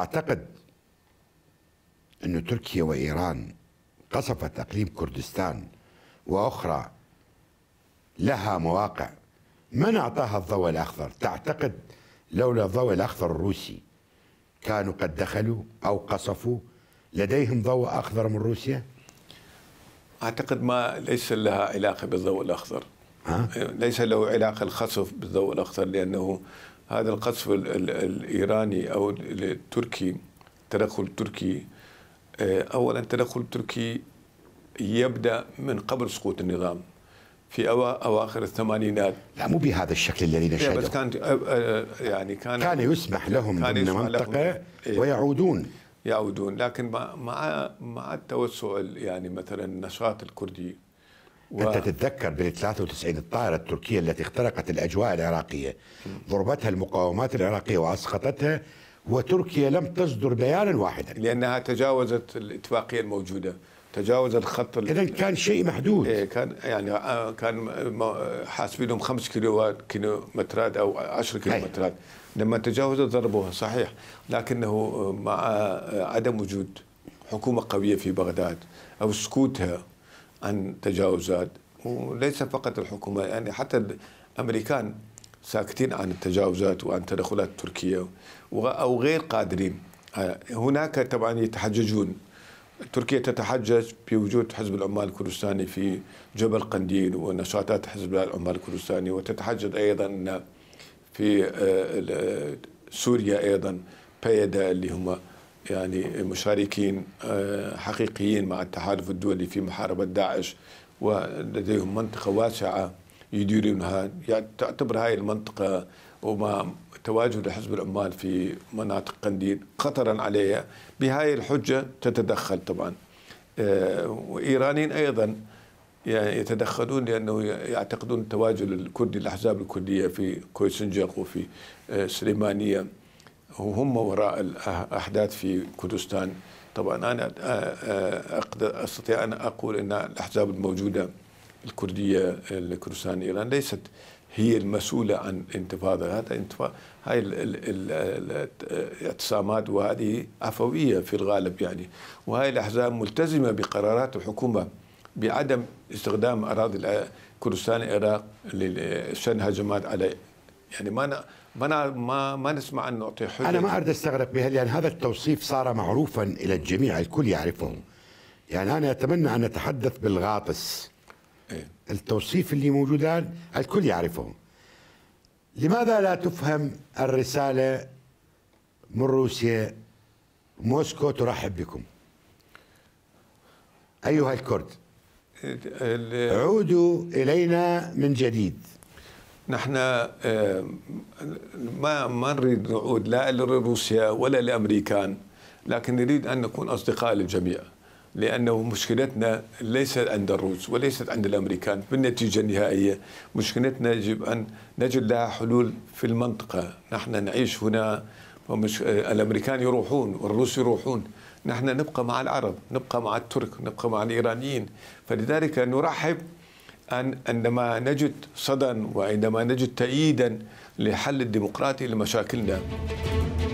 أعتقد أن تركيا وإيران قصفت أقليم كردستان وأخرى لها مواقع من أعطاها الضوء الأخضر تعتقد لولا الضوء الأخضر الروسي كانوا قد دخلوا أو قصفوا لديهم ضوء أخضر من روسيا أعتقد ما ليس لها علاقة بالضوء الأخضر ها؟ ليس له علاقة الخصف بالضوء الأخضر لأنه هذا القصف الإيراني أو التركي تدخل تركي آه، أولا تدخل تركي يبدأ من قبل سقوط النظام في أواخر الثمانينات لا مو بهذا الشكل الذي نشهده بس كان آه، آه، يعني كان كان يسمح لهم كان من المنطقة لهم إيه. إيه. ويعودون يعودون لكن مع مع التوسع يعني مثلا النشاط الكردي و... أنت تتذكر ب 93 الطائرة التركية التي اخترقت الأجواء العراقية ضربتها المقاومات العراقية وأسقطتها وتركيا لم تصدر بيانا واحدا لأنها تجاوزت الاتفاقية الموجودة تجاوز الخط اذا كان شيء محدود إيه كان يعني آه، كان حاسبينهم 5 كيلو كيلو مترات او 10 كيلو مترات لما تجاوزت ضربوها صحيح لكنه مع آه، عدم وجود حكومه قويه في بغداد او سكوتها عن تجاوزات وليس فقط الحكومة يعني حتى الأمريكان ساكتين عن التجاوزات وعن تدخلات تركيا أو غير قادرين آه، هناك طبعا يتحججون تركيا تتحجج بوجود حزب العمال الكردستاني في جبل قنديل ونشاطات حزب العمال الكردستاني وتتحجج أيضا في آه، سوريا أيضا بيدا اللي هم يعني مشاركين آه، حقيقيين مع التحالف الدولي في محاربة داعش ولديهم منطقة واسعة يديرونها يعني تعتبر هذه المنطقة وما تواجد حزب العمال في مناطق قنديل خطرا عليها بهاي الحجة تتدخل طبعا آه، وإيرانيين أيضا يعني يتدخلون لانه يعتقدون التواجد الكردي الاحزاب الكرديه في كويسنجق وفي آه، سليمانيه وهم وراء الأحداث في كردستان طبعا أنا آه، آه، أقدر أستطيع أن أقول أن الأحزاب الموجودة الكردية الكردستان إيران ليست هي المسؤولة عن انتفاضة هذا انتفاضة هاي الاعتصامات وهذه عفوية في الغالب يعني وهي الأحزاب ملتزمة بقرارات الحكومة بعدم استخدام أراضي كردستان العراق لشن هجمات على يعني ما ما ما ما نسمع عنه اعطي حجه انا ما اريد استغرب بها لان يعني هذا التوصيف صار معروفا الى الجميع الكل يعرفه يعني انا اتمنى ان اتحدث بالغاطس إيه؟ التوصيف اللي موجود الان الكل يعرفه لماذا لا تفهم الرساله من روسيا موسكو ترحب بكم ايها الكرد إيه، عودوا الينا من جديد نحن آه، ما ما نريد نعود لا لروسيا ولا لامريكان لكن نريد ان نكون اصدقاء للجميع لانه مشكلتنا ليست عند الروس وليست عند الامريكان بالنتيجه النهائيه مشكلتنا يجب ان نجد لها حلول في المنطقه نحن نعيش هنا ومش آه، الامريكان يروحون والروس يروحون نحن نبقى مع العرب نبقى مع الترك نبقى مع الايرانيين فلذلك نرحب أن عندما نجد صدى وعندما نجد تأييدا لحل الديمقراطي لمشاكلنا